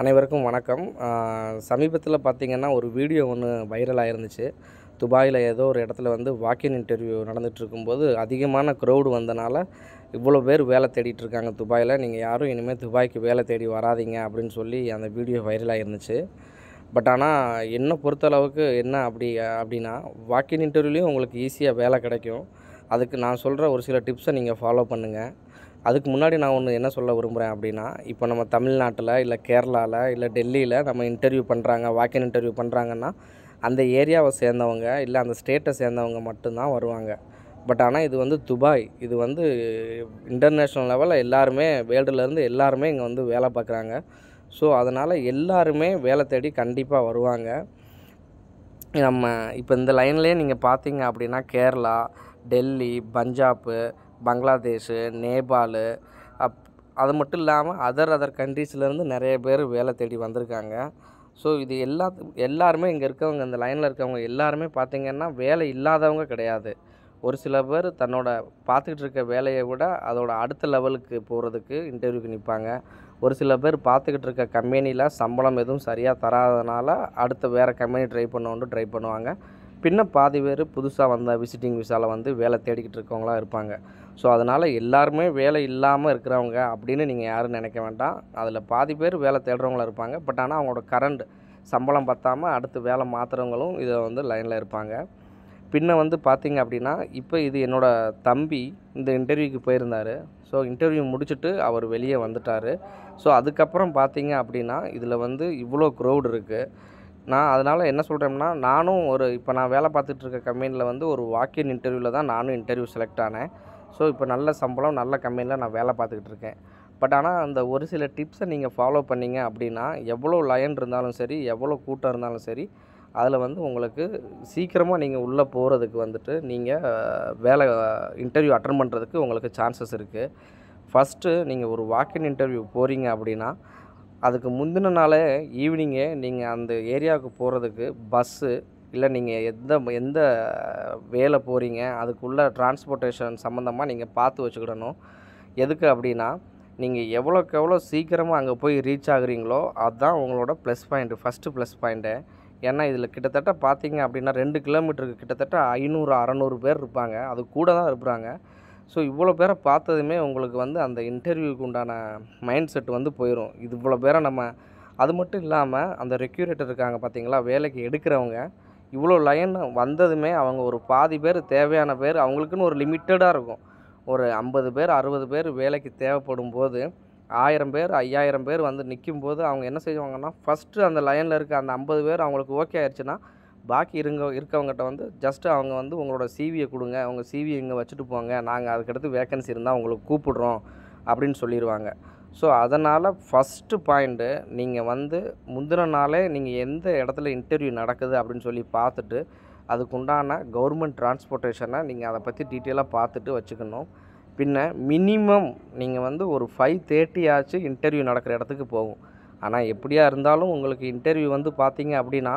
அனைவருக்கும் வணக்கம் சமீபத்தில் பார்த்திங்கன்னா ஒரு வீடியோ ஒன்று வைரலாக இருந்துச்சு துபாயில் ஏதோ ஒரு இடத்துல வந்து வாக்கின் இன்டர்வியூ நடந்துகிட்ருக்கும்போது அதிகமான க்ரௌடு வந்தனால இவ்வளோ பேர் வேலை தேடிட்டு இருக்காங்க துபாயில் நீங்கள் யாரும் இனிமேல் துபாய்க்கு வேலை தேடி வராதிங்க அப்படின்னு சொல்லி அந்த வீடியோ வைரலாக இருந்துச்சு பட் ஆனால் என்னை பொறுத்தளவுக்கு என்ன அப்படி அப்படின்னா வாக்கின் இன்டர்வியூலேயும் உங்களுக்கு ஈஸியாக வேலை கிடைக்கும் அதுக்கு நான் சொல்கிற ஒரு சில டிப்ஸை நீங்கள் ஃபாலோ பண்ணுங்கள் அதுக்கு முன்னாடி நான் ஒன்று என்ன சொல்ல விரும்புகிறேன் அப்படின்னா இப்போ நம்ம தமிழ்நாட்டில் இல்லை கேரளாவில் இல்லை டெல்லியில் நம்ம இன்டர்வியூ பண்ணுறாங்க வாக்கின் இன்டர்வியூ பண்ணுறாங்கன்னா அந்த ஏரியாவை சேர்ந்தவங்க இல்லை அந்த ஸ்டேட்டை சேர்ந்தவங்க மட்டும்தான் வருவாங்க பட் ஆனால் இது வந்து துபாய் இது வந்து இன்டர்நேஷ்னல் லெவலில் எல்லாருமே வேர்ல்டுலேருந்து எல்லாருமே இங்கே வந்து வேலை பார்க்குறாங்க ஸோ அதனால் எல்லாருமே வேலை தேடி கண்டிப்பாக வருவாங்க நம்ம இப்போ இந்த லைன்லேயே நீங்கள் பார்த்தீங்க அப்படின்னா கேரளா டெல்லி பஞ்சாப்பு பங்களாதேஷு நேபாளு அப் அது மட்டும் இல்லாமல் அதர் அதர் கண்ட்ரீஸ்லேருந்து நிறைய பேர் வேலை தேடி வந்திருக்காங்க ஸோ இது எல்லா எல்லாருமே இங்கே இருக்கவங்க இந்த லைனில் இருக்கவங்க எல்லாருமே பார்த்திங்கன்னா வேலை இல்லாதவங்க கிடையாது ஒரு சில பேர் தன்னோட பார்த்துக்கிட்டு இருக்க வேலையை விட அதோட அடுத்த லெவலுக்கு போகிறதுக்கு இன்டர்வியூக்கு நிற்பாங்க ஒரு சில பேர் பார்த்துக்கிட்டு இருக்க கம்பெனியில் சம்பளம் எதுவும் சரியாக தராதனால அடுத்த வேறு கம்பெனி ட்ரை பண்ணோன்ட்டு ட்ரை பண்ணுவாங்க பின்ன பாதி பேர் புதுசாக வந்த விசிட்டிங் விசாவில் வந்து வேலை தேடிக்கிட்டு இருக்கவங்களாம் இருப்பாங்க ஸோ அதனால் எல்லாருமே வேலை இல்லாமல் இருக்கிறவங்க அப்படின்னு நீங்கள் யாரும் நினைக்க வேண்டாம் அதில் பாதி பேர் வேலை தேடுறவங்களும் இருப்பாங்க பட் ஆனால் அவங்களோட கரண்ட் சம்பளம் பற்றாமல் அடுத்து வேலை மாற்றுறவங்களும் இதை வந்து லைனில் இருப்பாங்க பின்ன வந்து பார்த்திங்க அப்படின்னா இப்போ இது என்னோடய தம்பி இந்த இன்டர்வியூக்கு போயிருந்தார் ஸோ இன்டர்வியூ முடிச்சுட்டு அவர் வெளியே வந்துட்டார் ஸோ அதுக்கப்புறம் பார்த்தீங்க அப்படின்னா இதில் வந்து இவ்வளோ க்ரௌடு இருக்குது நான் அதனால் என்ன சொல்கிறேன்னா நானும் ஒரு இப்போ நான் வேலை பார்த்துட்ருக்க கம்பெனியில் வந்து ஒரு வாக்கின் இன்டர்வியூவில் தான் நானும் இன்டர்வியூ செலக்ட் ஆனேன் ஸோ இப்போ நல்ல சம்பளம் நல்ல கம்பெனியில் நான் வேலை பார்த்துக்கிட்டு இருக்கேன் பட் ஆனால் அந்த ஒரு சில டிப்ஸை நீங்கள் ஃபாலோ பண்ணிங்க அப்படின்னா எவ்வளோ லயன் இருந்தாலும் சரி எவ்வளோ கூட்டம் இருந்தாலும் சரி அதில் வந்து உங்களுக்கு சீக்கிரமாக நீங்கள் உள்ளே போகிறதுக்கு வந்துட்டு நீங்கள் வேலை இன்டர்வியூ அட்டன் பண்ணுறதுக்கு உங்களுக்கு சான்சஸ் இருக்குது ஃபஸ்ட்டு நீங்கள் ஒரு வாக்கின் இன்டர்வியூ போகிறீங்க அப்படின்னா அதுக்கு முந்தின நாளே ஈவினிங்கே நீங்கள் அந்த ஏரியாவுக்கு போகிறதுக்கு பஸ்ஸு இல்லை நீங்கள் எந்த எந்த வேலை போகிறீங்க அதுக்குள்ளே டிரான்ஸ்போர்ட்டேஷன் சம்மந்தமாக நீங்கள் பார்த்து வச்சுக்கிடணும் எதுக்கு அப்படின்னா நீங்கள் எவ்வளோக்கு எவ்வளோ சீக்கிரமாக அங்கே போய் ரீச் ஆகுறீங்களோ அதுதான் உங்களோட plus point first plus point ஏன்னா இதில் கிட்டத்தட்ட பார்த்தீங்க அப்படின்னா ரெண்டு கிலோமீட்டருக்கு கிட்டத்தட்ட ஐநூறு அறநூறு பேர் இருப்பாங்க அது கூட தான் இருப்பாங்க ஸோ இவ்வளோ பேரை பார்த்ததுமே உங்களுக்கு வந்து அந்த இன்டர்வியூக்கு உண்டான மைண்ட் செட் வந்து போயிடும் இது இவ்வளோ பேரை நம்ம அது மட்டும் இல்லாமல் அந்த ரெக்யூரேட்டர் இருக்காங்க பார்த்தீங்களா வேலைக்கு எடுக்கிறவங்க இவ்வளோ லைன் வந்ததுமே அவங்க ஒரு பாதி பேர் தேவையான பேர் அவங்களுக்குன்னு ஒரு லிமிட்டடாக இருக்கும் ஒரு ஐம்பது பேர் அறுபது பேர் வேலைக்கு தேவைப்படும் போது ஆயிரம் பேர் ஐயாயிரம் பேர் வந்து நிற்கும் போது அவங்க என்ன செய்வாங்கன்னா ஃபஸ்ட்டு அந்த லைனில் இருக்க அந்த ஐம்பது பேர் அவங்களுக்கு ஓகே ஆயிடுச்சுன்னா பாக்கி இருங்க இருக்கவங்ககிட்ட வந்து ஜஸ்ட்டு அவங்க வந்து உங்களோட சிவியை கொடுங்க உங்கள் சிவியை இங்கே வச்சுட்டு போங்க நாங்கள் அதுக்கடுத்து வேக்கன்சி இருந்தால் உங்களுக்கு கூப்பிடுறோம் அப்படின்னு சொல்லிடுவாங்க ஸோ அதனால் ஃபஸ்ட்டு பாயிண்ட்டு நீங்கள் வந்து முந்தின நாளே நீங்கள் எந்த இடத்துல இன்டர்வியூ நடக்குது அப்படின்னு சொல்லி பார்த்துட்டு அதுக்குண்டான கவர்மெண்ட் டிரான்ஸ்போர்ட்டேஷனை நீங்கள் அதை பற்றி டீட்டெயிலாக பார்த்துட்டு வச்சுக்கணும் பின்ன மினிமம் நீங்கள் வந்து ஒரு ஃபைவ் தேர்ட்டி ஆச்சு இன்டர்வியூ நடக்கிற இடத்துக்கு போகும் ஆனால் எப்படியா இருந்தாலும் உங்களுக்கு இன்டர்வியூ வந்து பார்த்தீங்க அப்படின்னா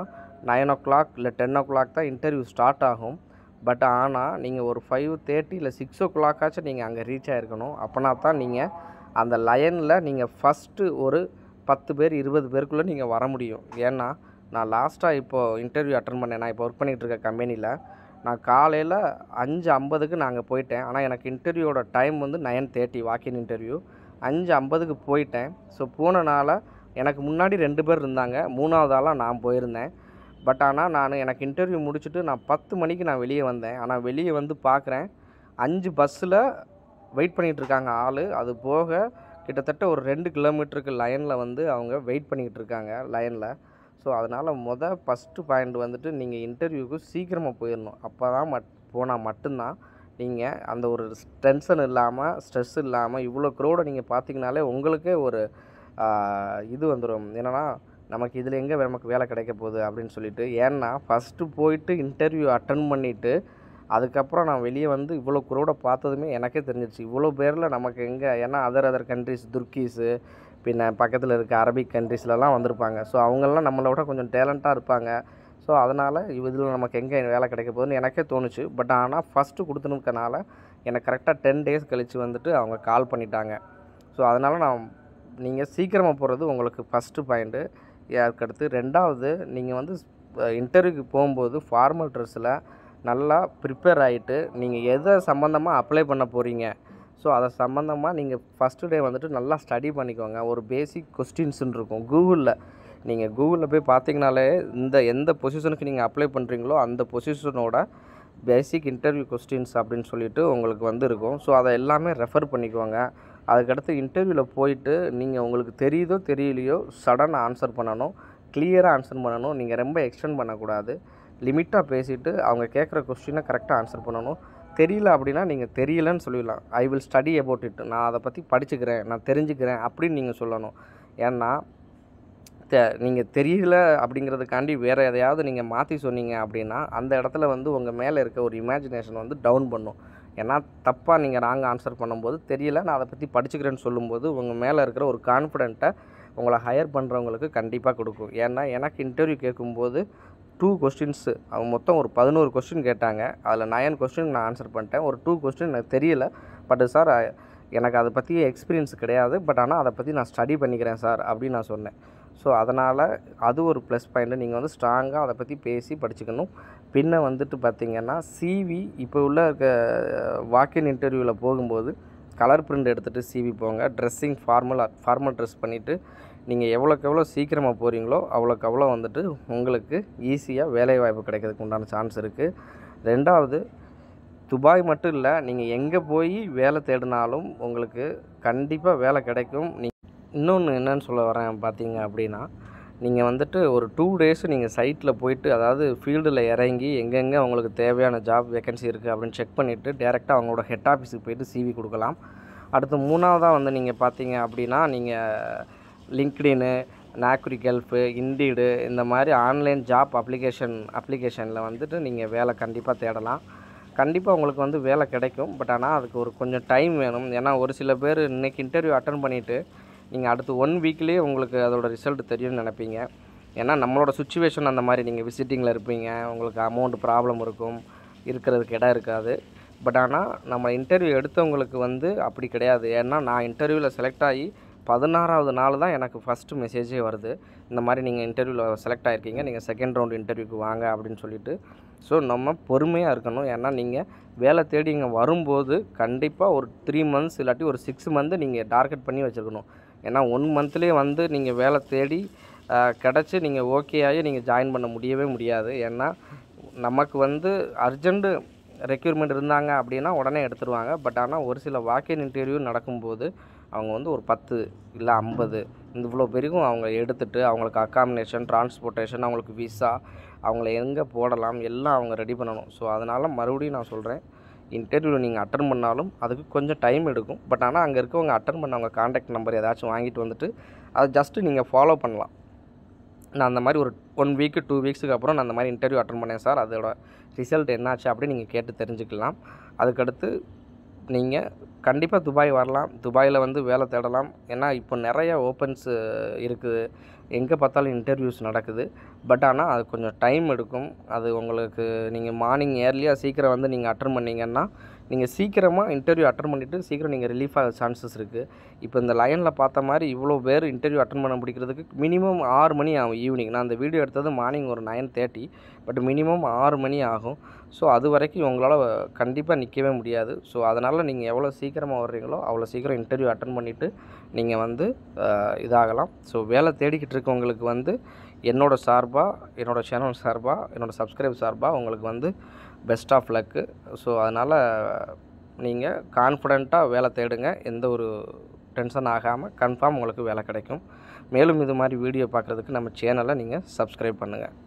நைன் ஓ கிளாக் இல்லை டென் ஓ கிளாக் தான் இன்டர்வியூ ஸ்டார்ட் ஆகும் பட் ஆனால் நீங்கள் ஒரு ஃபைவ் தேர்ட்டி இல்லை சிக்ஸ் ஓ கிளாக்காச்சும் நீங்கள் அங்கே ரீச் ஆகிருக்கணும் அப்போனா தான் நீங்கள் அந்த லயனில் நீங்கள் ஃபஸ்ட்டு ஒரு பத்து பேர் இருபது பேருக்குள்ளே நீங்கள் வர முடியும் ஏன்னா நான் லாஸ்ட்டாக இப்போது இன்டர்வியூ அட்டன் பண்ணேன் நான் இப்போ ஒர்க் பண்ணிகிட்டு இருக்க கம்பெனியில் நான் காலையில் அஞ்சு ஐம்பதுக்கு நாங்கள் போயிட்டேன் ஆனால் எனக்கு இன்டர்வியூவோட டைம் வந்து நைன் தேர்ட்டி வாக்கின் இன்டர்வியூ அஞ்சு ஐம்பதுக்கு போயிட்டேன் ஸோ போனனால எனக்கு முன்னாடி ரெண்டு பேர் இருந்தாங்க மூணாவது ஆளாக நான் போயிருந்தேன் பட் ஆனால் நான் எனக்கு இன்டர்வியூ முடிச்சுட்டு நான் பத்து மணிக்கு நான் வெளியே வந்தேன் ஆனால் வெளியே வந்து பார்க்குறேன் அஞ்சு பஸ்ஸில் வெயிட் பண்ணிகிட்டு இருக்காங்க ஆள் அது போக கிட்டத்தட்ட ஒரு ரெண்டு கிலோமீட்டருக்கு லைனில் வந்து அவங்க வெயிட் பண்ணிக்கிட்டு இருக்காங்க லைனில் ஸோ அதனால் மொதல் ஃபஸ்ட்டு பாயிண்ட் வந்துட்டு நீங்கள் இன்டர்வியூக்கு சீக்கிரமாக போயிடணும் அப்போ தான் மட் போனால் மட்டும்தான் நீங்கள் அந்த ஒரு டென்ஷன் இல்லாமல் ஸ்ட்ரெஸ் இல்லாமல் இவ்வளோ க்ரோடை நீங்கள் பார்த்தீங்கனாலே உங்களுக்கே ஒரு இது வந்துடும் என்னென்னா நமக்கு இதில் எங்கே நமக்கு வேலை கிடைக்க போகுது அப்படின்னு சொல்லிட்டு ஏன்னா ஃபஸ்ட்டு போயிட்டு இன்டர்வியூ அட்டன் பண்ணிவிட்டு அதுக்கப்புறம் நான் வெளியே வந்து இவ்வளோ குரோட பார்த்ததுமே எனக்கே தெரிஞ்சிருச்சு இவ்வளோ பேரில் நமக்கு எங்கே ஏன்னா அதர் அதர் கண்ட்ரிஸ் துர்க்கீஸு பின்ன பக்கத்தில் இருக்க அரபிக் கண்ட்ரிஸ்லலாம் வந்திருப்பாங்க ஸோ நம்மளை விட கொஞ்சம் டேலண்ட்டாக இருப்பாங்க ஸோ அதனால் இதில் நமக்கு எங்கே வேலை கிடைக்க போகுதுன்னு எனக்கே தோணுச்சு பட் ஆனால் ஃபஸ்ட்டு கொடுத்துனுக்கனால எனக்கு கரெக்டாக டென் டேஸ் கழித்து வந்துட்டு அவங்க கால் பண்ணிட்டாங்க ஸோ அதனால் நான் நீங்கள் சீக்கிரமாக போகிறது உங்களுக்கு ஃபஸ்ட்டு பாயிண்ட்டு அதுக்கடுத்து ரெண்டாவது நீங்கள் வந்து இன்டர்வியூக்கு போகும்போது ஃபார்மல் ட்ரெஸ்ஸில் நல்லா ப்ரிப்பேர் ஆகிட்டு நீங்கள் எதை சம்மந்தமாக அப்ளை பண்ண போகிறீங்க ஸோ அதை சம்மந்தமாக நீங்கள் ஃபஸ்ட்டு டே வந்துட்டு நல்லா ஸ்டடி பண்ணிக்கோங்க ஒரு பேசிக் கொஸ்டின்ஸுன்னு இருக்கும் கூகுளில் நீங்கள் கூகுளில் போய் பார்த்தீங்கனாலே இந்த எந்த பொசிஷனுக்கு நீங்கள் அப்ளை பண்ணுறீங்களோ அந்த பொசிஷனோட பேசிக் இன்டர்வியூ கொஸ்டின்ஸ் அப்படின்னு சொல்லிட்டு உங்களுக்கு வந்து இருக்கும் ஸோ அதை எல்லாமே ரெஃபர் பண்ணிக்குவாங்க அதுக்கடுத்து இன்டர்வியூவில் போயிட்டு நீங்கள் உங்களுக்கு தெரியுதோ தெரியலையோ சடனாக ஆன்சர் பண்ணணும் கிளியராக ஆன்சர் பண்ணணும் நீங்கள் ரொம்ப எக்ஸ்டெண்ட் பண்ணக்கூடாது லிமிட்டாக பேசிவிட்டு அவங்க கேட்குற கொஸ்டினை கரெக்டாக ஆன்சர் பண்ணணும் தெரியல அப்படின்னா நீங்கள் தெரியலன்னு சொல்லிடலாம் I will study about it நான் அதை பற்றி படிச்சுக்கிறேன் நான் தெரிஞ்சுக்கிறேன் அப்படின்னு நீங்கள் சொல்லணும் ஏன்னா தெ நீங்கள் தெரியல அப்படிங்கிறதுக்காண்டி வேறு எதையாவது நீங்கள் மாற்றி சொன்னீங்க அப்படின்னா அந்த இடத்துல வந்து உங்கள் மேலே இருக்க ஒரு இமேஜினேஷன் வந்து டவுன் பண்ணும் ஏன்னா தப்பாக நீங்கள் ராங் ஆன்சர் பண்ணும்போது தெரியல நான் அதை பற்றி படிச்சுக்கிறேன்னு சொல்லும்போது உங்கள் மேலே இருக்கிற ஒரு கான்ஃபிடென்ட்டை உங்களை ஹையர் பண்ணுறவங்களுக்கு கண்டிப்பாக கொடுக்கும் ஏன்னா எனக்கு இன்டர்வியூ கேட்கும்போது டூ கொஸ்டின்ஸு அவங்க மொத்தம் ஒரு பதினோரு கொஸ்டின் கேட்டாங்க அதில் நயன் கொஸ்டின் நான் ஆன்சர் பண்ணிட்டேன் ஒரு டூ கொஸ்டின் எனக்கு தெரியல பட் சார் எனக்கு அதை பற்றி எக்ஸ்பீரியன்ஸ் கிடையாது பட் ஆனால் அதை பற்றி நான் ஸ்டடி பண்ணிக்கிறேன் சார் அப்படின்னு நான் சொன்னேன் ஸோ அதனால் அது ஒரு ப்ளஸ் பாயிண்ட்டு நீங்கள் வந்து ஸ்ட்ராங்காக அதை பற்றி பேசி படிச்சுக்கணும் பின்ன வந்துட்டு பார்த்திங்கன்னா சிவி இப்போ உள்ள இருக்க வாக்கின் இன்டர்வியூவில் போகும்போது கலர் பிரிண்ட் எடுத்துகிட்டு சிவி போங்க ட்ரெஸ்ஸிங் ஃபார்மல் ஃபார்மல் ட்ரெஸ் பண்ணிவிட்டு நீங்கள் எவ்வளோக்கு எவ்வளோ சீக்கிரமாக போகிறீங்களோ அவ்வளோக்கு அவ்வளோ வந்துட்டு உங்களுக்கு ஈஸியாக வேலைவாய்ப்பு கிடைக்கிறதுக்கு உண்டான சான்ஸ் இருக்குது ரெண்டாவது துபாய் மட்டும் இல்லை நீங்கள் எங்கே போய் வேலை தேடினாலும் உங்களுக்கு கண்டிப்பாக வேலை கிடைக்கும் நீ இன்னொன்று என்னன்னு சொல்ல வரேன் பார்த்தீங்க அப்படின்னா நீங்கள் வந்துட்டு ஒரு டூ டேஸ் நீங்கள் சைட்டில் போயிட்டு அதாவது ஃபீல்டில் இறங்கி எங்கெங்கே அவங்களுக்கு தேவையான ஜாப் வேகன்சி இருக்குது அப்படின்னு செக் பண்ணிவிட்டு டேரெக்டாக அவங்களோட ஹெட் ஆஃபீஸுக்கு போயிட்டு சிவி கொடுக்கலாம் அடுத்து மூணாவதாக வந்து நீங்கள் பார்த்தீங்க அப்படின்னா நீங்கள் லிங்க்டின்னு நாக்ரி கெல்ஃபு இண்டீடு இந்த மாதிரி ஆன்லைன் ஜாப் அப்ளிகேஷன் அப்ளிகேஷனில் வந்துட்டு நீங்கள் வேலை கண்டிப்பாக தேடலாம் கண்டிப்பாக உங்களுக்கு வந்து வேலை கிடைக்கும் பட் ஆனால் அதுக்கு ஒரு கொஞ்சம் டைம் வேணும் ஏன்னா ஒரு சில பேர் இன்றைக்கி இன்டர்வியூ அட்டன் பண்ணிவிட்டு நீங்கள் அடுத்து ஒன் வீக்லேயே உங்களுக்கு அதோடய ரிசல்ட் தெரியும்னு நினைப்பீங்க ஏன்னா நம்மளோட சுச்சுவேஷன் அந்த மாதிரி நீங்கள் விசிட்டிங்கில் இருப்பீங்க உங்களுக்கு அமௌண்ட் ப்ராப்ளம் இருக்கும் இருக்கிறதுக்கு இடம் இருக்காது பட் ஆனால் நம்ம இன்டர்வியூ எடுத்தவங்களுக்கு வந்து அப்படி கிடையாது ஏன்னா நான் இன்டர்வியூவில் செலக்ட் ஆகி பதினாறாவது நாள் தான் எனக்கு ஃபஸ்ட்டு மெசேஜே வருது இந்த மாதிரி நீங்கள் இன்டர்வியூவில் செலக்ட் ஆகிருக்கீங்க நீங்கள் செகண்ட் ரவுண்ட் இன்டர்வியூக்கு வாங்க அப்படின்னு சொல்லிட்டு ஸோ நம்ம பொறுமையாக இருக்கணும் ஏன்னா நீங்கள் வேலை தேடி இங்கே வரும்போது கண்டிப்பாக ஒரு த்ரீ மந்த்ஸ் இல்லாட்டி ஒரு சிக்ஸ் மந்த்து நீங்கள் டார்கெட் பண்ணி வச்சுருக்கணும் ஏன்னா ஒன் மந்த்லேயே வந்து நீங்கள் வேலை தேடி கிடச்சி நீங்கள் ஓகே ஆகி நீங்கள் ஜாயின் பண்ண முடியவே முடியாது ஏன்னா நமக்கு வந்து அர்ஜெண்ட்டு ரெக்யூர்மெண்ட் இருந்தாங்க அப்படின்னா உடனே எடுத்துருவாங்க பட் ஆனால் ஒரு சில வாக்கின் இன்டர்வியூ நடக்கும்போது அவங்க வந்து ஒரு பத்து இல்லை ஐம்பது இந்த இவ்வளோ பெரியும் அவங்க எடுத்துகிட்டு அவங்களுக்கு அக்காமினேஷன் டிரான்ஸ்போர்ட்டேஷன் அவங்களுக்கு விசா அவங்கள எங்கே போடலாம் எல்லாம் அவங்க ரெடி பண்ணணும் ஸோ அதனால் மறுபடியும் நான் சொல்கிறேன் இன்டர்வியூ நீங்கள் அட்டன் பண்ணாலும் அதுக்கு கொஞ்சம் டைம் எடுக்கும் பட் ஆனால் அங்கே இருக்கவங்க அட்டன் பண்ணவங்க காண்டாக்ட் நம்பர் ஏதாச்சும் வாங்கிட்டு வந்துட்டு அதை ஜஸ்ட்டு நீங்கள் ஃபாலோ பண்ணலாம் நான் அந்த மாதிரி ஒரு ஒன் வீக்கு டூ வீக்ஸுக்கு அப்புறம் நான் அந்த மாதிரி இன்டர்வியூ அட்டன் பண்ணேன் சார் அதோட ரிசல்ட் என்னாச்சு அப்படின்னு நீங்கள் கேட்டு தெரிஞ்சுக்கலாம் அதுக்கடுத்து நீங்கள் கண்டிப்பாக துபாய் வரலாம் துபாயில் வந்து வேலை தேடலாம் ஏன்னா இப்போ நிறையா ஓப்பன்ஸு இருக்குது எங்கே பார்த்தாலும் இன்டர்வியூஸ் நடக்குது பட் ஆனால் அது கொஞ்சம் டைம் எடுக்கும் அது உங்களுக்கு நீங்கள் மார்னிங் ஏர்லியாக சீக்கிரம் வந்து நீங்கள் அட்டன் பண்ணிங்கன்னா நீங்கள் சீக்கிரமாக இன்டர்வியூ அட்டன் பண்ணிவிட்டு சீக்கிரம் நீங்கள் ரிலீஃப் ஆக சான்சஸ் இருக்குது இப்போ இந்த லைனில் பார்த்த மாதிரி இவ்வளோ பேர் இன்டர்வியூ அட்டன் பண்ண முடிக்கிறதுக்கு மினிமம் ஆறு மணி ஆகும் ஈவினிங் நான் அந்த வீடியோ எடுத்தது மார்னிங் ஒரு நைன் தேர்ட்டி பட் மினிமம் ஆறு மணி ஆகும் ஸோ அது வரைக்கும் உங்களால் கண்டிப்பாக நிற்கவே முடியாது ஸோ அதனால் நீங்கள் எவ்வளோ சீக்கிரமாக வர்றீங்களோ அவ்வளோ சீக்கிரம் இன்டர்வியூ அட்டன் பண்ணிவிட்டு நீங்கள் வந்து இதாகலாம் ஸோ வேலை தேடிக்கிட்டு இருக்கவங்களுக்கு வந்து என்னோடய சார்பாக என்னோடய சேனல் சார்பாக என்னோடய சப்ஸ்கிரைப் சார்பாக உங்களுக்கு வந்து பெஸ்ட் ஆஃப் லக்கு ஸோ அதனால் நீங்கள் கான்ஃபிடெண்ட்டாக வேலை தேடுங்க எந்த ஒரு டென்ஷன் ஆகாமல் கன்ஃபார்ம் உங்களுக்கு வேலை கிடைக்கும் மேலும் இது மாதிரி வீடியோ பார்க்குறதுக்கு நம்ம சேனலை நீங்கள் சப்ஸ்கிரைப் பண்ணுங்கள்